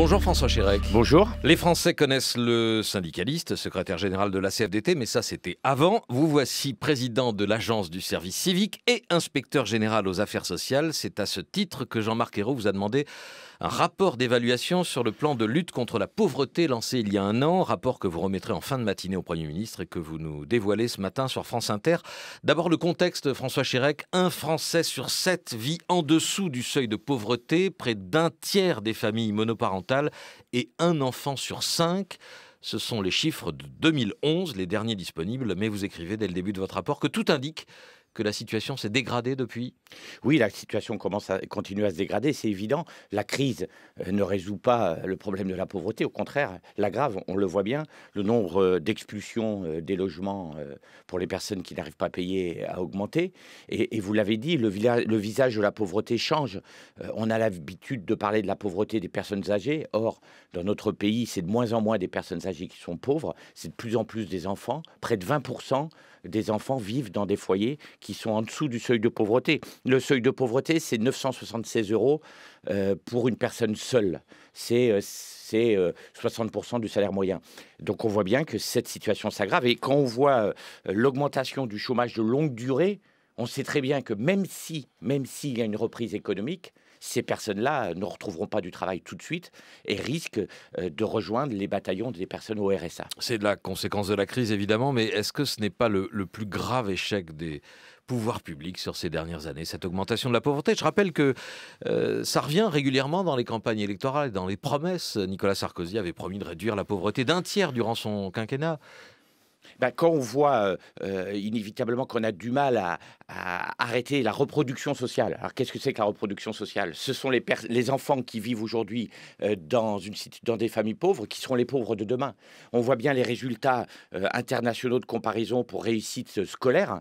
Bonjour François Chérec. Bonjour. Les Français connaissent le syndicaliste, secrétaire général de la CFDT, mais ça c'était avant. Vous voici président de l'agence du service civique et inspecteur général aux affaires sociales. C'est à ce titre que Jean-Marc Ayrault vous a demandé un rapport d'évaluation sur le plan de lutte contre la pauvreté lancé il y a un an, rapport que vous remettrez en fin de matinée au Premier ministre et que vous nous dévoilez ce matin sur France Inter. D'abord le contexte, François Chérec, un Français sur sept vit en dessous du seuil de pauvreté, près d'un tiers des familles monoparentales et un enfant sur cinq. Ce sont les chiffres de 2011, les derniers disponibles, mais vous écrivez dès le début de votre rapport que tout indique que la situation s'est dégradée depuis Oui, la situation commence à, continue à se dégrader, c'est évident. La crise euh, ne résout pas euh, le problème de la pauvreté, au contraire, l'aggrave, on le voit bien. Le nombre euh, d'expulsions des logements pour les personnes qui n'arrivent pas à payer a augmenté. Et, et vous l'avez dit, le, le, visage de la pauvreté change. On a l'habitude de parler de la pauvreté des personnes âgées. Or, dans notre pays, c'est de moins en moins des personnes âgées qui sont pauvres, c'est de plus en plus des enfants. Près de 20% des enfants vivent dans des foyers qui qui sont en dessous du seuil de pauvreté. Le seuil de pauvreté, c'est 976 euros euh, pour une personne seule. C'est 60% euh, euh, du salaire moyen. Donc on voit bien que cette situation s'aggrave. Et quand on voit l'augmentation du chômage de longue durée, on sait très bien que même si, même s'il y a une reprise économique, ces personnes-là ne retrouveront pas du travail tout de suite et risquent euh, de rejoindre les bataillons des personnes au RSA. C'est la conséquence de la crise, évidemment, mais est-ce que ce n'est pas le, plus grave échec des pouvoirs publics sur ces dernières années, cette augmentation de la pauvreté Je rappelle que euh, ça revient régulièrement dans les campagnes électorales dans les promesses. Nicolas Sarkozy avait promis de réduire la pauvreté d'un tiers durant son quinquennat. Bah, quand on voit euh, euh, inévitablement qu'on a du mal à, arrêter la reproduction sociale. Alors qu'est-ce que c'est que la reproduction sociale Ce sont les, enfants qui vivent aujourd'hui euh, dans, des familles pauvres qui seront les pauvres de demain. On voit bien les résultats internationaux de comparaison pour réussite scolaire.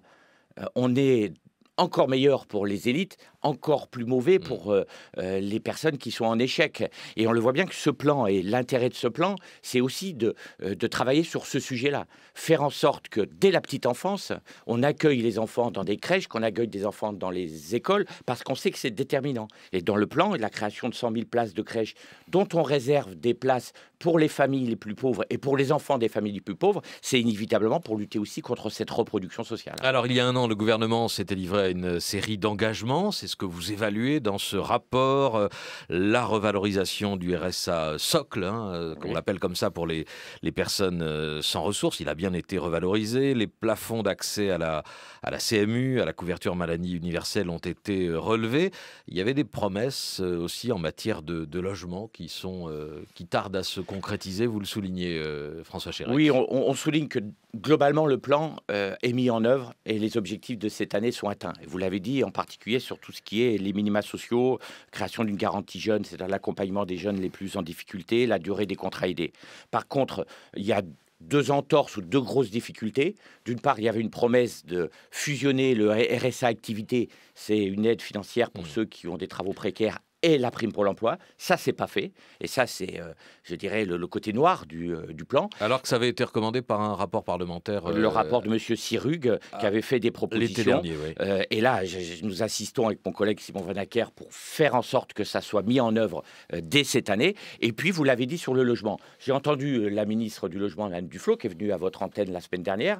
on est encore meilleur pour les élites, encore plus mauvais mm. pour euh, euh, les personnes qui sont en échec. Et on le voit bien que ce plan et l'intérêt de ce plan, c'est aussi de, euh, de travailler sur ce sujet-là. Faire en sorte que dès la petite enfance, on accueille les enfants dans des crèches, qu'on accueille des enfants dans les écoles, parce qu'on sait que c'est déterminant. Et dans le plan, la création de 100 000 places de crèches, dont on réserve des places pour les familles les plus pauvres et pour les enfants des familles les plus pauvres, c'est inévitablement pour lutter aussi contre cette reproduction sociale. Alors, il y a un an, le gouvernement s'était livré à une série d'engagements. C'est ce que vous évaluez dans ce rapport euh, la revalorisation du RSA socle, hein, euh, qu'on l'appelle appelle comme ça pour les, les personnes euh, sans ressources. Il a bien été revalorisé. Les plafonds d'accès à la, à la CMU, à la couverture maladie universelle ont été relevés. Il y avait des promesses aussi en matière de, logement qui, sont, qui tardent à se concrétiser. Vous le soulignez, François Chéron. Oui, on, souligne que globalement, le plan est mis en œuvre et les objectifs de cette année sont atteints. Et vous l'avez dit, en particulier sur tout qui est les minima sociaux, création d'une garantie jeune, c'est-à-dire l'accompagnement des jeunes les plus en difficulté, la durée des contrats aidés. Par contre, il y a deux entorses ou deux grosses difficultés. D'une part, il y avait une promesse de fusionner le RSA activité, c'est une aide financière pour mmh. ceux qui ont des travaux précaires, et la prime pour l'emploi. Ça, c'est pas fait. Et ça, c'est, euh, je dirais, le, côté noir euh, du, plan. Alors que ça avait été recommandé par un rapport parlementaire. Euh, le rapport de M. Sirug, qui ah, avait fait des propositions. L'été dernier, et là, nous assistons avec mon collègue Simon Van pour faire en sorte que ça soit mis en œuvre dès cette année. Et puis, vous l'avez dit sur le logement. J'ai entendu la ministre du Logement, Anne Duflo, qui est venue à votre antenne la semaine dernière,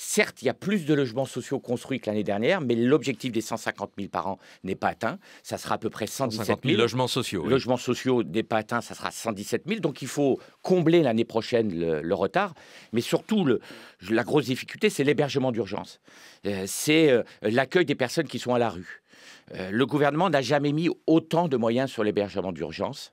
Certes, il y a plus de logements sociaux construits que l'année dernière, mais l'objectif des 150 000 par an n'est pas atteint. Ça sera à peu près 117 000. logements sociaux. Logements sociaux n'est pas atteint, ça sera 117 000. Donc il faut combler l'année prochaine le, retard. Mais surtout, la grosse difficulté, c'est l'hébergement d'urgence. Euh, c'est euh, l'accueil des personnes qui sont à la rue. Euh, le gouvernement n'a jamais mis autant de moyens sur l'hébergement d'urgence.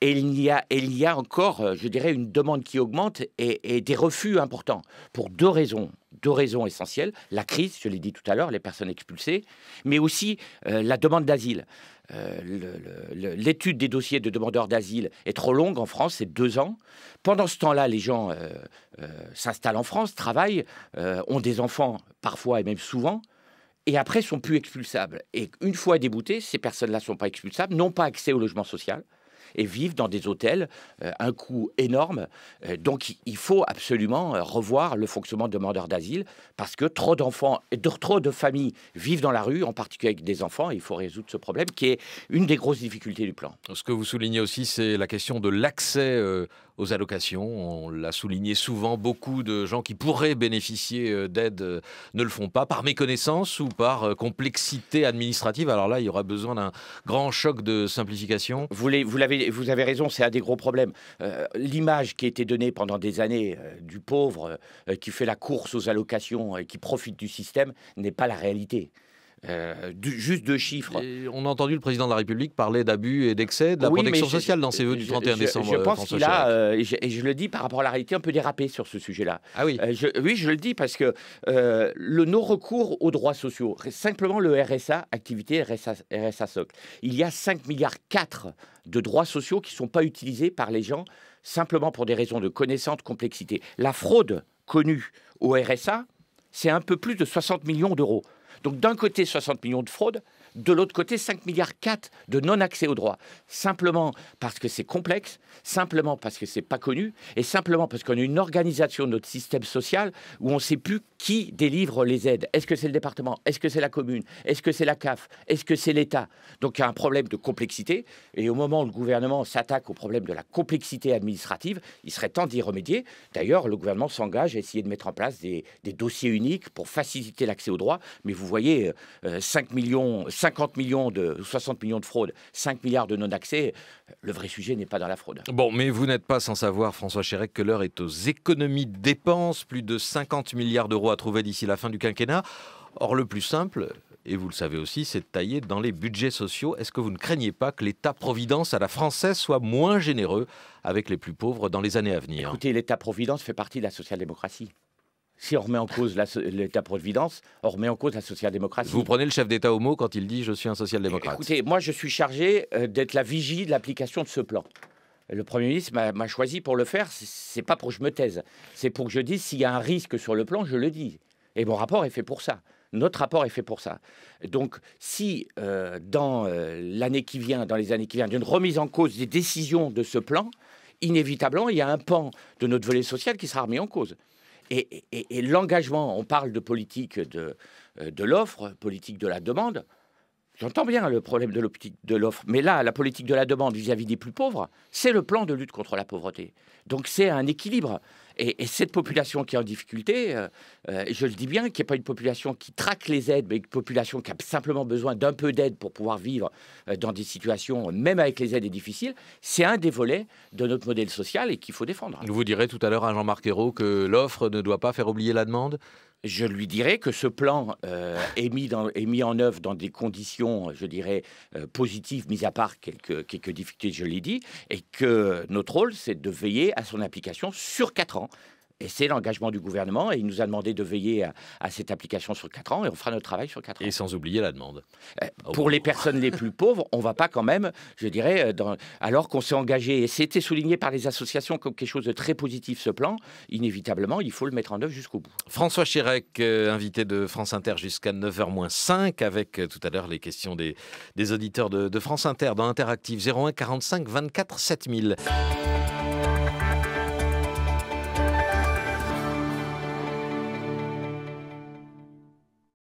Et il, y a, encore, je dirais, une demande qui augmente et des refus importants pour deux raisons deux raisons essentielles. La crise, je l'ai dit tout à l'heure, les personnes expulsées, mais aussi euh, la demande d'asile. Euh, l'étude des dossiers de demandeurs d'asile est trop longue en France, c'est deux ans. Pendant ce temps-là, les gens euh, s'installent en France, travaillent, ont des enfants parfois et même souvent et après sont plus expulsables. Et une fois déboutés, ces personnes-là ne sont pas expulsables, n'ont pas accès au logement social, et vivent dans des hôtels euh, un coût énorme. Euh, donc il faut absolument euh, revoir le fonctionnement de demandeurs d'asile parce que trop d'enfants, de, trop de familles vivent dans la rue, en particulier avec des enfants. il faut résoudre ce problème qui est une des grosses difficultés du plan. Ce que vous soulignez aussi, c'est la question de l'accès aux allocations. On l'a souligné souvent, beaucoup de gens qui pourraient bénéficier euh, d'aide euh, ne le font pas par méconnaissance ou par euh, complexité administrative. Alors là, il y aura besoin d'un grand choc de simplification. Vous, vous, avez, vous avez raison, c'est un des gros problèmes. L'image qui a été donnée pendant des années du pauvre qui fait la course aux allocations et qui profite du système n'est pas la réalité. Euh, juste deux chiffres. on a entendu le président de la République parler d'abus et d'excès de la protection sociale dans ses vœux du 31 décembre. Je pense qu'il a, euh, et, je, le dis par rapport à la réalité, un peu dérapé sur ce sujet-là. Ah oui euh, Oui, je le dis parce que le non-recours aux droits sociaux, simplement le RSA, activité RSA, RSA socle, il y a 5,4 milliards de droits sociaux qui ne sont pas utilisés par les gens simplement pour des raisons de connaissante complexité. La fraude connue au RSA, c'est un peu plus de 60 millions d'euros. Donc d'un côté 60 millions de fraudes, de l'autre côté, 5 milliards 4 de non-accès au droit. Simplement parce que c'est complexe, simplement parce que c'est pas connu, et simplement parce qu'on a une organisation de notre système social où on ne sait plus qui délivre les aides. Est-ce que c'est le département Est-ce que c'est la commune Est-ce que c'est la CAF Est-ce que c'est l'État Donc il y a un problème de complexité. Et au moment où le gouvernement s'attaque au problème de la complexité administrative, il serait temps d'y remédier. D'ailleurs, le gouvernement s'engage à essayer de mettre en place des, dossiers uniques pour faciliter l'accès au droit. Mais vous voyez, 5 euh, euh, millions, 50 millions de 60 millions de fraudes, 5 milliards de non-accès, le vrai sujet n'est pas dans la fraude. Bon, mais vous n'êtes pas sans savoir, François Chérec, que l'heure est aux économies de dépenses, plus de 50 milliards d'euros à trouver d'ici la fin du quinquennat. Or, le plus simple, et vous le savez aussi, c'est de tailler dans les budgets sociaux. Est-ce que vous ne craignez pas que l'État-providence à la française soit moins généreux avec les plus pauvres dans les années à venir Écoutez, l'État-providence fait partie de la social-démocratie si on remet en cause l'État-providence, on remet en cause la social-démocratie. Vous prenez le chef d'État au mot quand il dit je suis un social-démocrate. Écoutez, moi je suis chargé euh, d'être la vigie de l'application de ce plan. Le Premier ministre m'a choisi pour le faire, c'est pas pour que je me taise, c'est pour que je dise s'il y a un risque sur le plan, je le dis. Et mon rapport est fait pour ça. Notre rapport est fait pour ça. Donc, si euh, dans euh, l'année qui vient, dans les années qui viennent, d'une remise en cause des décisions de ce plan, inévitablement, il y a un pan de notre volet social qui sera remis en cause et, l'engagement, on parle de politique euh, de, l'offre, politique de la demande. J'entends bien le problème de l'offre, mais là, la politique de la demande vis à -vis des plus pauvres, c'est le plan de lutte contre la pauvreté. Donc c'est un équilibre. Et, cette population qui est en difficulté, euh, euh, je le dis bien, qui n'est pas une population qui traque les aides, mais une population qui a simplement besoin d'un peu d'aide pour pouvoir vivre euh, dans des situations, même avec les aides, difficiles, c'est un des volets de notre modèle social et qu'il faut défendre. Vous direz tout à l'heure à Jean-Marc Ayrault que l'offre ne doit pas faire oublier la demande je lui dirais que ce plan est, mis dans, mis en œuvre dans des conditions, je dirais, positives, mis à part quelques, quelques difficultés, je l'ai dit, et que notre rôle, c'est de veiller à son application sur quatre ans. Et c'est l'engagement du gouvernement. Et il nous a demandé de veiller à, cette application sur 4 ans. Et on fera notre travail sur 4 ans. Et sans oublier la demande. Euh, oh. pour les personnes les plus pauvres, on ne va pas quand même, je dirais, euh, alors qu'on s'est engagé. Et c'était souligné par les associations comme quelque chose de très positif, ce plan. Inévitablement, il faut le mettre en œuvre jusqu'au bout. François Chérec, euh, invité de France Inter jusqu'à 9h-5, avec tout à l'heure les questions des, auditeurs de, de, France Inter dans Interactive 01 45 24 7000.